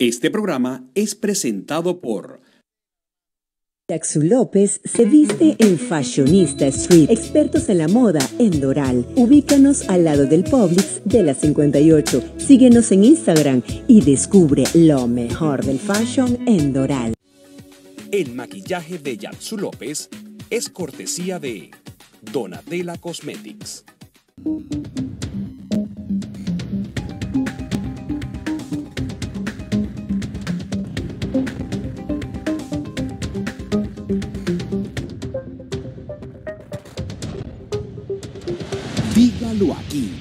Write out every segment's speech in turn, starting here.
Este programa es presentado por Jackson López se viste en Fashionista Street, expertos en la moda en Doral. Ubícanos al lado del Publix de la 58. Síguenos en Instagram y descubre lo mejor del fashion en Doral. El maquillaje de Jackson López es cortesía de Donatella Cosmetics. Dígalo aquí.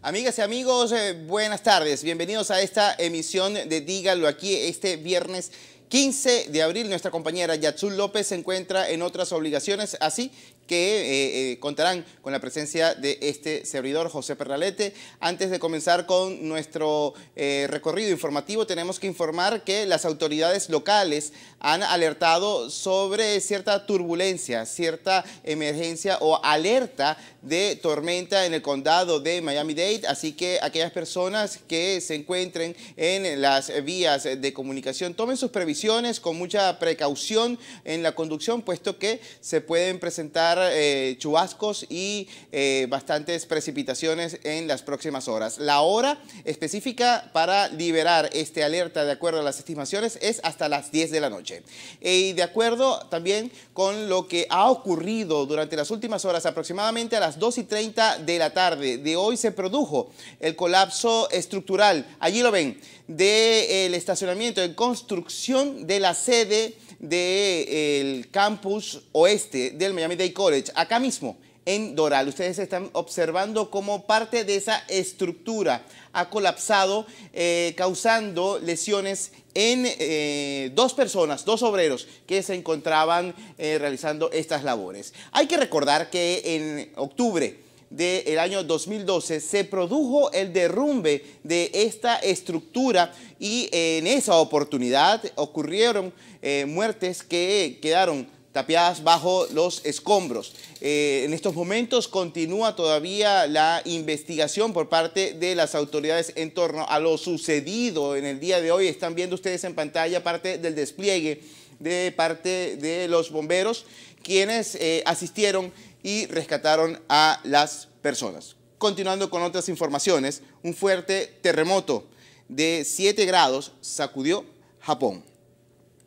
Amigas y amigos, eh, buenas tardes. Bienvenidos a esta emisión de Dígalo aquí este viernes 15 de abril nuestra compañera Yatsul López se encuentra en otras obligaciones, así que eh, eh, contarán con la presencia de este servidor José Perralete. Antes de comenzar con nuestro eh, recorrido informativo, tenemos que informar que las autoridades locales han alertado sobre cierta turbulencia, cierta emergencia o alerta de tormenta en el condado de Miami-Dade, así que aquellas personas que se encuentren en las vías de comunicación tomen sus previsiones con mucha precaución en la conducción, puesto que se pueden presentar eh, chubascos y eh, bastantes precipitaciones en las próximas horas. La hora específica para liberar este alerta de acuerdo a las estimaciones es hasta las 10 de la noche. Eh, y de acuerdo también con lo que ha ocurrido durante las últimas horas, aproximadamente a las 2 y 30 de la tarde de hoy se produjo el colapso estructural, allí lo ven, del estacionamiento en construcción de la sede del campus oeste del Miami-Dade College, acá mismo, en Doral. Ustedes están observando cómo parte de esa estructura ha colapsado, eh, causando lesiones en eh, dos personas, dos obreros que se encontraban eh, realizando estas labores. Hay que recordar que en octubre del año 2012 se produjo el derrumbe de esta estructura y en esa oportunidad ocurrieron eh, muertes que quedaron tapiadas bajo los escombros. Eh, en estos momentos continúa todavía la investigación por parte de las autoridades en torno a lo sucedido en el día de hoy. Están viendo ustedes en pantalla parte del despliegue de parte de los bomberos, quienes eh, asistieron y rescataron a las personas. Continuando con otras informaciones, un fuerte terremoto de 7 grados sacudió Japón.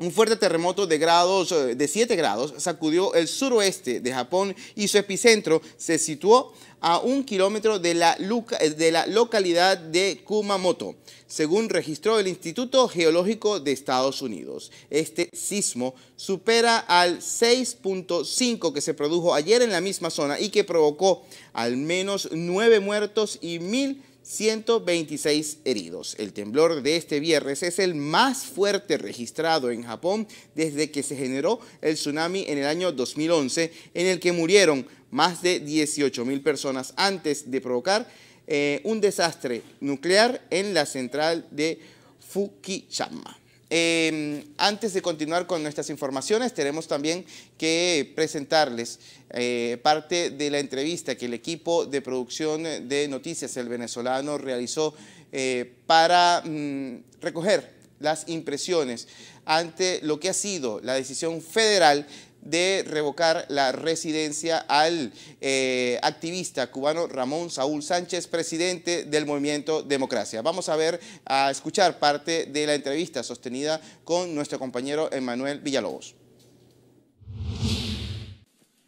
Un fuerte terremoto de, grados, eh, de 7 grados sacudió el suroeste de Japón y su epicentro se situó a un kilómetro de la, eh, de la localidad de Kumamoto, según registró el Instituto Geológico de Estados Unidos. Este sismo supera al 6.5 que se produjo ayer en la misma zona y que provocó al menos 9 muertos y 1.000 126 heridos. El temblor de este viernes es el más fuerte registrado en Japón desde que se generó el tsunami en el año 2011, en el que murieron más de 18 mil personas antes de provocar eh, un desastre nuclear en la central de Fukushima. Em, antes de continuar con nuestras informaciones, tenemos también que presentarles eh, parte de la entrevista que el equipo de producción de Noticias El Venezolano realizó eh, para mm, recoger las impresiones ante lo que ha sido la decisión federal de revocar la residencia al eh, activista cubano Ramón Saúl Sánchez, presidente del movimiento Democracia. Vamos a ver, a escuchar parte de la entrevista sostenida con nuestro compañero Emanuel Villalobos.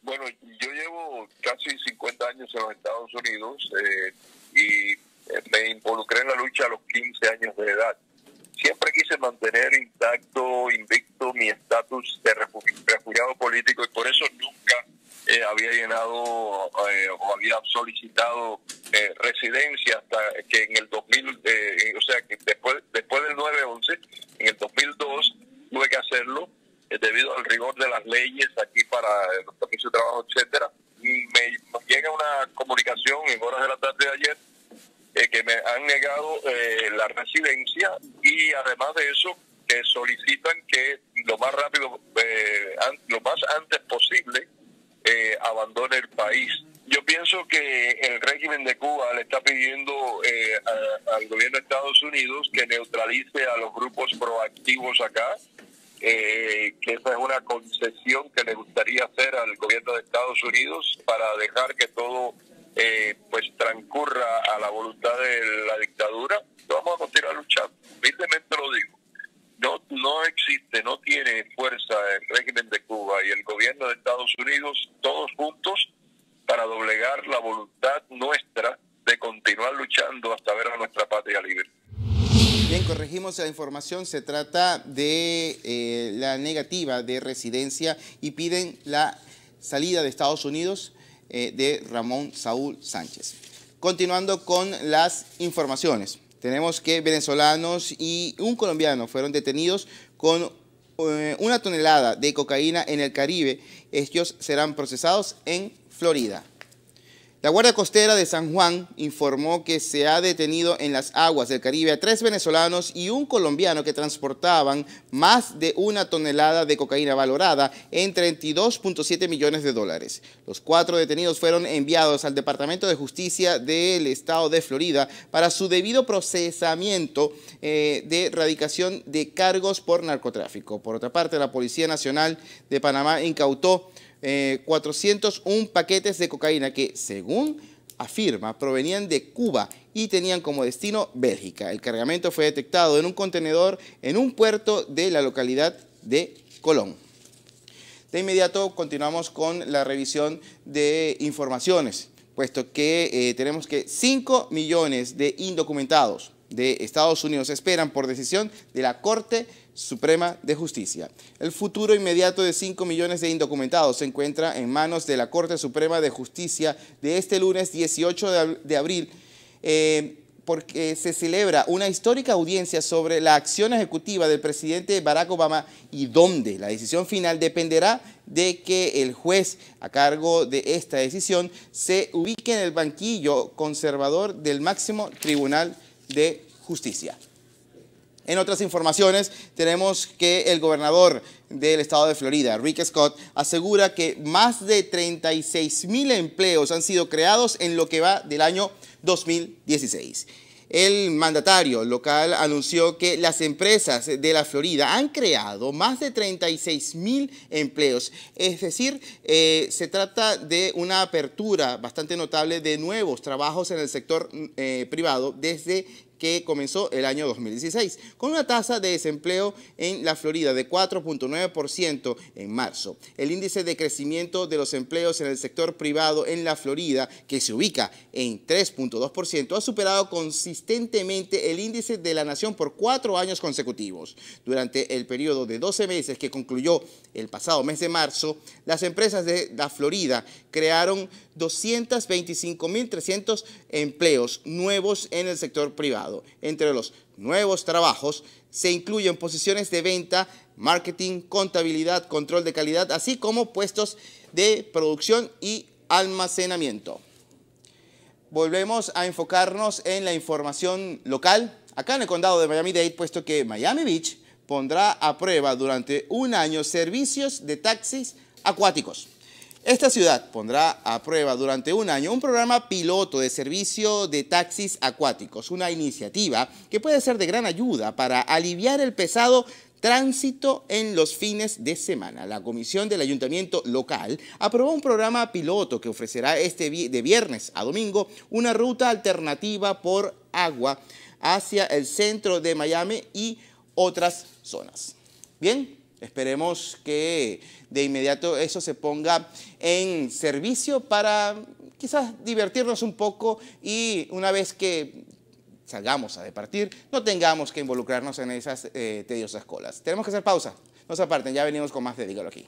Bueno, yo llevo casi 50 años en los Estados Unidos eh, y eh, me involucré en la lucha a los 15 años de edad siempre quise mantener intacto, invicto mi estatus de refugiado político y por eso nunca eh, había llenado eh, o había solicitado eh, residencia hasta que en el 2000, o sea, que después, después del 9-11, en el 2002 tuve que hacerlo debido al rigor de las leyes aquí para los permisos de trabajo, etcétera. Me llega una comunicación en horas de la tarde de ayer que me llegado eh, la residencia y además de eso que solicitan que lo más rápido, eh, lo más antes posible, eh, abandone el país. Yo pienso que el régimen de Cuba le está pidiendo al gobierno de Estados Unidos que neutralice a los grupos proactivos acá, que esa es una concesión que le gustaría hacer al gobierno de Estados Unidos para dejar que todo eh, pues transcurra a la voluntad de la dictadura, vamos a continuar luchando. Humildemente lo digo. No, existe, no tiene fuerza el régimen de Cuba y el gobierno de Estados Unidos, todos juntos, para doblegar la voluntad nuestra de continuar luchando hasta ver a nuestra patria libre. Bien, corregimos la información, se trata de eh, la negativa de residencia y piden la salida de Estados Unidos eh, de Ramón Saúl Sánchez. Continuando con las informaciones, tenemos que venezolanos y un colombiano fueron detenidos con eh, una tonelada de cocaína en el Caribe. Estos serán procesados en Florida. La Guardia Costera de San Juan informó que se ha detenido en las aguas del Caribe a tres venezolanos y un colombiano que transportaban más de una tonelada de cocaína valorada en 32.7 millones de dólares. Los cuatro detenidos fueron enviados al Departamento de Justicia del Estado de Florida para su debido procesamiento eh, de erradicación de cargos por narcotráfico. Por otra parte, la Policía Nacional de Panamá incautó 401 eh, paquetes de cocaína que, según afirma, provenían de Cuba y tenían como destino Bélgica. El cargamento fue detectado en un contenedor en un puerto de la localidad de Colón. De inmediato continuamos con la revisión de informaciones, puesto que eh, tenemos que 5 millones de indocumentados de Estados Unidos esperan por decisión de la Corte Suprema de Justicia. El futuro inmediato de 5 millones de indocumentados se encuentra en manos de la Corte Suprema de Justicia de este lunes 18 de abril, eh, porque se celebra una histórica audiencia sobre la acción ejecutiva del presidente Barack Obama y donde la decisión final dependerá de que el juez a cargo de esta decisión se ubique en el banquillo conservador del máximo tribunal de justicia. En otras informaciones tenemos que el gobernador del estado de Florida, Rick Scott, asegura que más de 36 mil empleos han sido creados en lo que va del año 2016. El mandatario local anunció que las empresas de la Florida han creado más de 36 mil empleos. Es decir, eh, se trata de una apertura bastante notable de nuevos trabajos en el sector eh, privado desde que comenzó el año 2016, con una tasa de desempleo en la Florida de 4.9% en marzo. El índice de crecimiento de los empleos en el sector privado en la Florida, que se ubica en 3.2%, ha superado consistentemente el índice de la nación por cuatro años consecutivos. Durante el periodo de 12 meses que concluyó el pasado mes de marzo, las empresas de la Florida crearon 225.300 empleos nuevos en el sector privado. Entre los nuevos trabajos se incluyen posiciones de venta, marketing, contabilidad, control de calidad, así como puestos de producción y almacenamiento. Volvemos a enfocarnos en la información local, acá en el condado de Miami-Dade, puesto que Miami Beach pondrá a prueba durante un año servicios de taxis acuáticos. Esta ciudad pondrá a prueba durante un año un programa piloto de servicio de taxis acuáticos, una iniciativa que puede ser de gran ayuda para aliviar el pesado tránsito en los fines de semana. La comisión del ayuntamiento local aprobó un programa piloto que ofrecerá este de viernes a domingo una ruta alternativa por agua hacia el centro de Miami y otras zonas. Bien, Esperemos que de inmediato eso se ponga en servicio para quizás divertirnos un poco y una vez que salgamos a departir, no tengamos que involucrarnos en esas eh, tediosas colas. Tenemos que hacer pausa. No se aparten, ya venimos con más de Dígalo aquí.